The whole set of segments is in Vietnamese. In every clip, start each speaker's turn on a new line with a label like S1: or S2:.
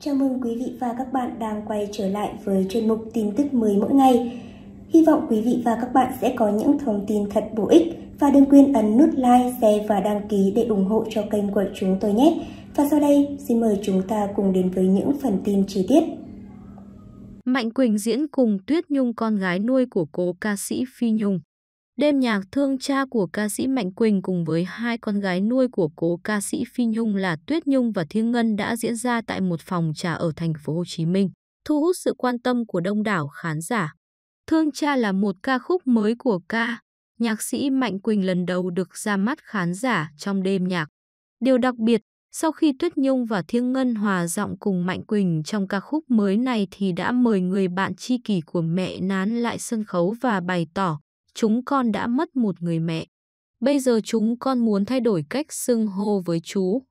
S1: Chào mừng quý vị và các bạn đang quay trở lại với chuyên mục tin tức mới mỗi ngày. Hy vọng quý vị và các bạn sẽ có những thông tin thật bổ ích và đừng quên ấn nút like, share và đăng ký để ủng hộ cho kênh của chúng tôi nhé. Và sau đây, xin mời chúng ta cùng đến với những phần tin chi tiết. Mạnh Quỳnh diễn cùng Tuyết Nhung con gái nuôi của cố ca sĩ Phi Nhung. Đêm nhạc thương cha của ca sĩ Mạnh Quỳnh cùng với hai con gái nuôi của cố ca sĩ Phi Nhung là Tuyết Nhung và Thiên Ngân đã diễn ra tại một phòng trà ở thành phố Hồ Chí Minh, thu hút sự quan tâm của đông đảo khán giả. Thương cha là một ca khúc mới của ca, nhạc sĩ Mạnh Quỳnh lần đầu được ra mắt khán giả trong đêm nhạc. Điều đặc biệt, sau khi Tuyết Nhung và Thiên Ngân hòa giọng cùng Mạnh Quỳnh trong ca khúc mới này thì đã mời người bạn tri kỷ của mẹ nán lại sân khấu và bày tỏ chúng con đã mất một người mẹ. Bây giờ chúng con muốn thay đổi cách xưng hô với chú.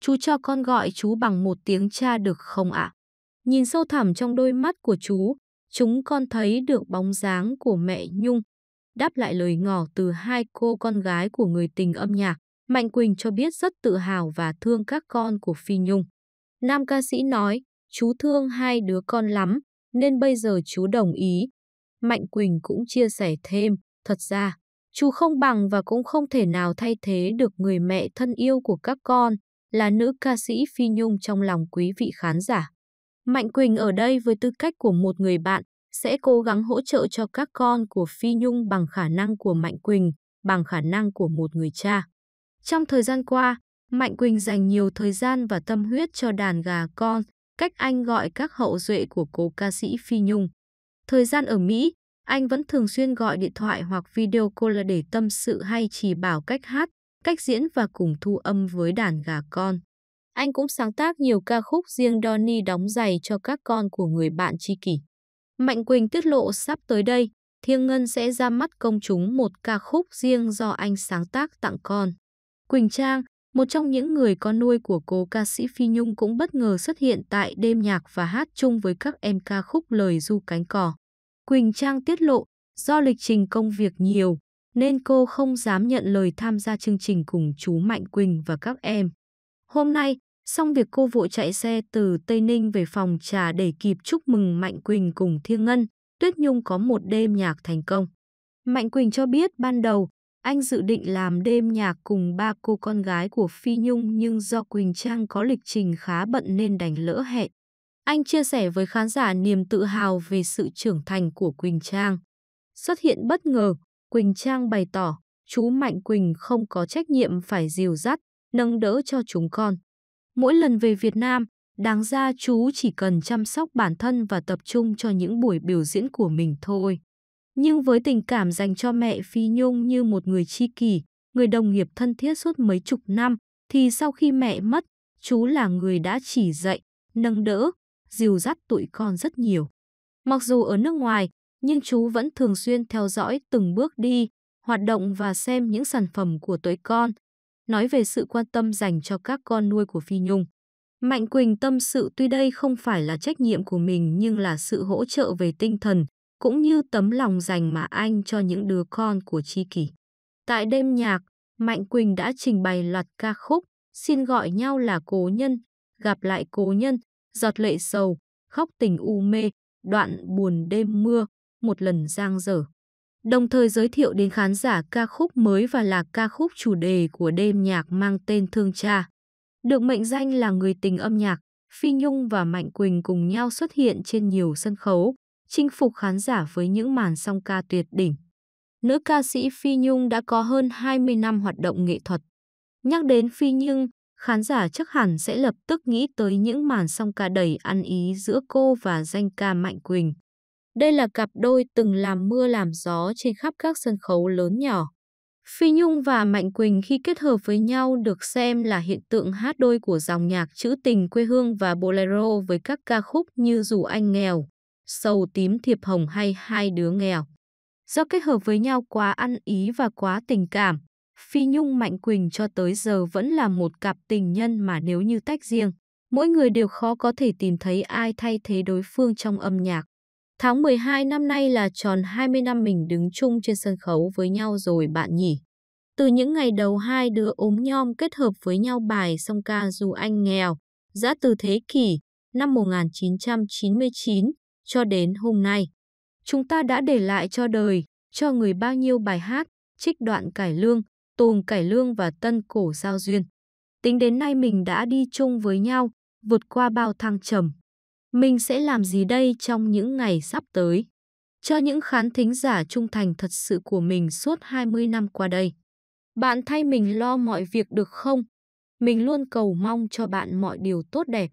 S1: Chú cho con gọi chú bằng một tiếng cha được không ạ? Nhìn sâu thẳm trong đôi mắt của chú, chúng con thấy được bóng dáng của mẹ Nhung. Đáp lại lời ngỏ từ hai cô con gái của người tình âm nhạc, Mạnh Quỳnh cho biết rất tự hào và thương các con của Phi Nhung. Nam ca sĩ nói, chú thương hai đứa con lắm, nên bây giờ chú đồng ý. Mạnh Quỳnh cũng chia sẻ thêm, Thật ra, chú không bằng và cũng không thể nào thay thế được người mẹ thân yêu của các con là nữ ca sĩ Phi Nhung trong lòng quý vị khán giả. Mạnh Quỳnh ở đây với tư cách của một người bạn sẽ cố gắng hỗ trợ cho các con của Phi Nhung bằng khả năng của Mạnh Quỳnh, bằng khả năng của một người cha. Trong thời gian qua, Mạnh Quỳnh dành nhiều thời gian và tâm huyết cho đàn gà con, cách anh gọi các hậu duệ của cố ca sĩ Phi Nhung. Thời gian ở Mỹ, anh vẫn thường xuyên gọi điện thoại hoặc video call để tâm sự hay chỉ bảo cách hát, cách diễn và cùng thu âm với đàn gà con. Anh cũng sáng tác nhiều ca khúc riêng Donny đóng giày cho các con của người bạn tri kỷ. Mạnh Quỳnh tiết lộ sắp tới đây, Thiêng Ngân sẽ ra mắt công chúng một ca khúc riêng do anh sáng tác tặng con. Quỳnh Trang, một trong những người con nuôi của cô ca sĩ Phi Nhung cũng bất ngờ xuất hiện tại đêm nhạc và hát chung với các em ca khúc lời du cánh cỏ. Quỳnh Trang tiết lộ, do lịch trình công việc nhiều, nên cô không dám nhận lời tham gia chương trình cùng chú Mạnh Quỳnh và các em. Hôm nay, xong việc cô vội chạy xe từ Tây Ninh về phòng trà để kịp chúc mừng Mạnh Quỳnh cùng Thiên Ngân, Tuyết Nhung có một đêm nhạc thành công. Mạnh Quỳnh cho biết ban đầu, anh dự định làm đêm nhạc cùng ba cô con gái của Phi Nhung nhưng do Quỳnh Trang có lịch trình khá bận nên đành lỡ hẹn. Anh chia sẻ với khán giả niềm tự hào về sự trưởng thành của Quỳnh Trang. Xuất hiện bất ngờ, Quỳnh Trang bày tỏ, chú Mạnh Quỳnh không có trách nhiệm phải dìu dắt, nâng đỡ cho chúng con. Mỗi lần về Việt Nam, đáng ra chú chỉ cần chăm sóc bản thân và tập trung cho những buổi biểu diễn của mình thôi. Nhưng với tình cảm dành cho mẹ Phi Nhung như một người tri kỷ, người đồng nghiệp thân thiết suốt mấy chục năm, thì sau khi mẹ mất, chú là người đã chỉ dạy, nâng đỡ, dìu dắt tụi con rất nhiều. Mặc dù ở nước ngoài, nhưng chú vẫn thường xuyên theo dõi từng bước đi, hoạt động và xem những sản phẩm của tuổi con. Nói về sự quan tâm dành cho các con nuôi của Phi Nhung. Mạnh Quỳnh tâm sự tuy đây không phải là trách nhiệm của mình nhưng là sự hỗ trợ về tinh thần, cũng như tấm lòng dành mà anh cho những đứa con của Chi Kỷ. Tại đêm nhạc, Mạnh Quỳnh đã trình bày loạt ca khúc Xin gọi nhau là cố nhân, gặp lại cố nhân giọt lệ sầu, khóc tình u mê, đoạn buồn đêm mưa, một lần giang dở. Đồng thời giới thiệu đến khán giả ca khúc mới và là ca khúc chủ đề của đêm nhạc mang tên Thương Cha. Được mệnh danh là người tình âm nhạc, Phi Nhung và Mạnh Quỳnh cùng nhau xuất hiện trên nhiều sân khấu, chinh phục khán giả với những màn song ca tuyệt đỉnh. Nữ ca sĩ Phi Nhung đã có hơn 20 năm hoạt động nghệ thuật. Nhắc đến Phi Nhung, khán giả chắc hẳn sẽ lập tức nghĩ tới những màn song ca đầy ăn ý giữa cô và danh ca Mạnh Quỳnh. Đây là cặp đôi từng làm mưa làm gió trên khắp các sân khấu lớn nhỏ. Phi Nhung và Mạnh Quỳnh khi kết hợp với nhau được xem là hiện tượng hát đôi của dòng nhạc trữ tình quê hương và bolero với các ca khúc như Dù Anh Nghèo, Sầu Tím Thiệp Hồng hay Hai Đứa Nghèo. Do kết hợp với nhau quá ăn ý và quá tình cảm, Phi Nhung Mạnh Quỳnh cho tới giờ vẫn là một cặp tình nhân mà nếu như tách riêng, mỗi người đều khó có thể tìm thấy ai thay thế đối phương trong âm nhạc. Tháng 12 năm nay là tròn 20 năm mình đứng chung trên sân khấu với nhau rồi bạn nhỉ. Từ những ngày đầu hai đứa ốm nhom kết hợp với nhau bài song ca dù anh nghèo, giã từ thế kỷ, năm 1999 cho đến hôm nay. Chúng ta đã để lại cho đời, cho người bao nhiêu bài hát, trích đoạn cải lương, Tuồng Cải Lương và Tân Cổ giao duyên. Tính đến nay mình đã đi chung với nhau, vượt qua bao thăng trầm. Mình sẽ làm gì đây trong những ngày sắp tới? Cho những khán thính giả trung thành thật sự của mình suốt 20 năm qua đây. Bạn thay mình lo mọi việc được không? Mình luôn cầu mong cho bạn mọi điều tốt đẹp.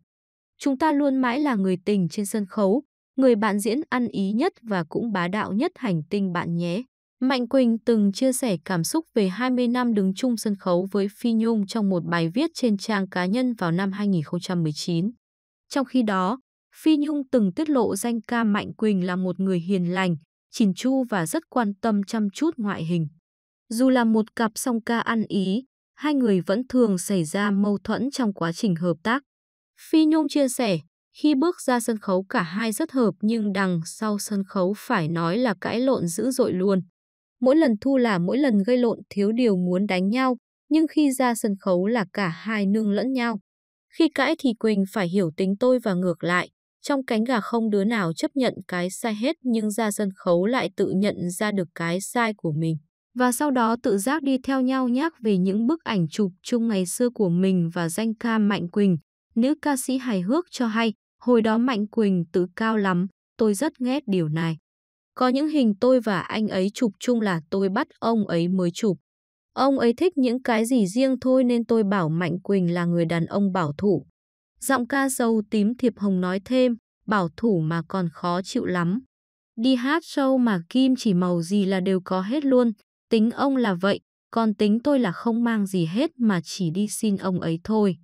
S1: Chúng ta luôn mãi là người tình trên sân khấu, người bạn diễn ăn ý nhất và cũng bá đạo nhất hành tinh bạn nhé. Mạnh Quỳnh từng chia sẻ cảm xúc về 20 năm đứng chung sân khấu với Phi Nhung trong một bài viết trên trang cá nhân vào năm 2019. Trong khi đó, Phi Nhung từng tiết lộ danh ca Mạnh Quỳnh là một người hiền lành, chỉn chu và rất quan tâm chăm chút ngoại hình. Dù là một cặp song ca ăn ý, hai người vẫn thường xảy ra mâu thuẫn trong quá trình hợp tác. Phi Nhung chia sẻ, khi bước ra sân khấu cả hai rất hợp nhưng đằng sau sân khấu phải nói là cãi lộn dữ dội luôn. Mỗi lần thu là mỗi lần gây lộn thiếu điều muốn đánh nhau, nhưng khi ra sân khấu là cả hai nương lẫn nhau. Khi cãi thì Quỳnh phải hiểu tính tôi và ngược lại. Trong cánh gà không đứa nào chấp nhận cái sai hết nhưng ra sân khấu lại tự nhận ra được cái sai của mình. Và sau đó tự giác đi theo nhau nhắc về những bức ảnh chụp chung ngày xưa của mình và danh ca Mạnh Quỳnh. Nữ ca sĩ hài hước cho hay, hồi đó Mạnh Quỳnh tự cao lắm, tôi rất ghét điều này. Có những hình tôi và anh ấy chụp chung là tôi bắt ông ấy mới chụp. Ông ấy thích những cái gì riêng thôi nên tôi bảo Mạnh Quỳnh là người đàn ông bảo thủ. Giọng ca sâu tím Thiệp Hồng nói thêm, bảo thủ mà còn khó chịu lắm. Đi hát show mà kim chỉ màu gì là đều có hết luôn, tính ông là vậy, còn tính tôi là không mang gì hết mà chỉ đi xin ông ấy thôi.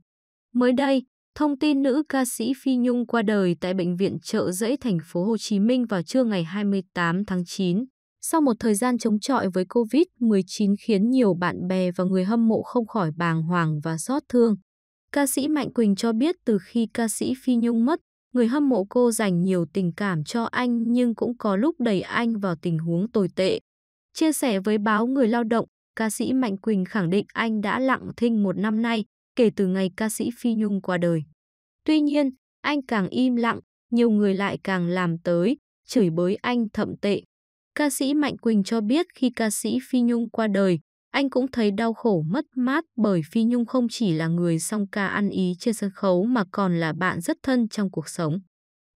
S1: Mới đây, Thông tin nữ ca sĩ Phi Nhung qua đời tại bệnh viện Chợ giấy thành phố Hồ Chí Minh vào trưa ngày 28 tháng 9. Sau một thời gian chống chọi với Covid-19 khiến nhiều bạn bè và người hâm mộ không khỏi bàng hoàng và xót thương. Ca sĩ Mạnh Quỳnh cho biết từ khi ca sĩ Phi Nhung mất, người hâm mộ cô dành nhiều tình cảm cho anh nhưng cũng có lúc đẩy anh vào tình huống tồi tệ. Chia sẻ với báo Người Lao động, ca sĩ Mạnh Quỳnh khẳng định anh đã lặng thinh một năm nay, kể từ ngày ca sĩ Phi Nhung qua đời. Tuy nhiên, anh càng im lặng, nhiều người lại càng làm tới, chửi bới anh thậm tệ. Ca sĩ Mạnh Quỳnh cho biết khi ca sĩ Phi Nhung qua đời, anh cũng thấy đau khổ mất mát bởi Phi Nhung không chỉ là người song ca ăn ý trên sân khấu mà còn là bạn rất thân trong cuộc sống.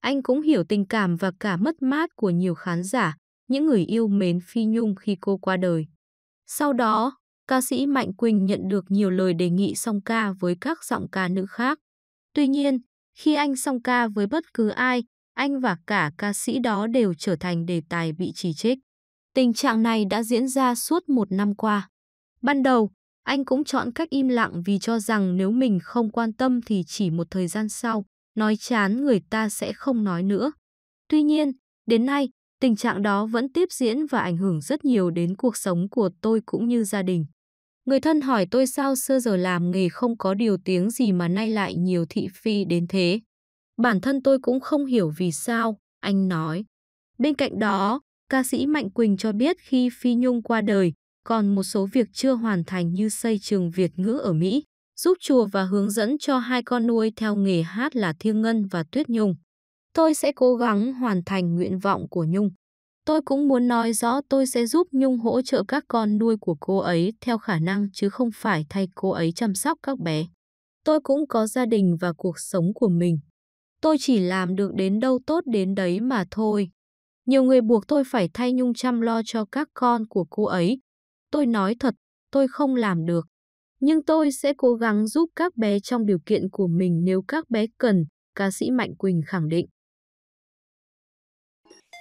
S1: Anh cũng hiểu tình cảm và cả mất mát của nhiều khán giả, những người yêu mến Phi Nhung khi cô qua đời. Sau đó, ca sĩ Mạnh Quỳnh nhận được nhiều lời đề nghị song ca với các giọng ca nữ khác. Tuy nhiên, khi anh song ca với bất cứ ai, anh và cả ca sĩ đó đều trở thành đề tài bị chỉ trích. Tình trạng này đã diễn ra suốt một năm qua. Ban đầu, anh cũng chọn cách im lặng vì cho rằng nếu mình không quan tâm thì chỉ một thời gian sau, nói chán người ta sẽ không nói nữa. Tuy nhiên, đến nay, tình trạng đó vẫn tiếp diễn và ảnh hưởng rất nhiều đến cuộc sống của tôi cũng như gia đình. Người thân hỏi tôi sao xưa giờ làm nghề không có điều tiếng gì mà nay lại nhiều thị phi đến thế. Bản thân tôi cũng không hiểu vì sao, anh nói. Bên cạnh đó, ca sĩ Mạnh Quỳnh cho biết khi Phi Nhung qua đời, còn một số việc chưa hoàn thành như xây trường Việt ngữ ở Mỹ, giúp chùa và hướng dẫn cho hai con nuôi theo nghề hát là Thiêng Ngân và Tuyết Nhung. Tôi sẽ cố gắng hoàn thành nguyện vọng của Nhung. Tôi cũng muốn nói rõ tôi sẽ giúp Nhung hỗ trợ các con nuôi của cô ấy theo khả năng chứ không phải thay cô ấy chăm sóc các bé. Tôi cũng có gia đình và cuộc sống của mình. Tôi chỉ làm được đến đâu tốt đến đấy mà thôi. Nhiều người buộc tôi phải thay Nhung chăm lo cho các con của cô ấy. Tôi nói thật, tôi không làm được. Nhưng tôi sẽ cố gắng giúp các bé trong điều kiện của mình nếu các bé cần, ca sĩ Mạnh Quỳnh khẳng định.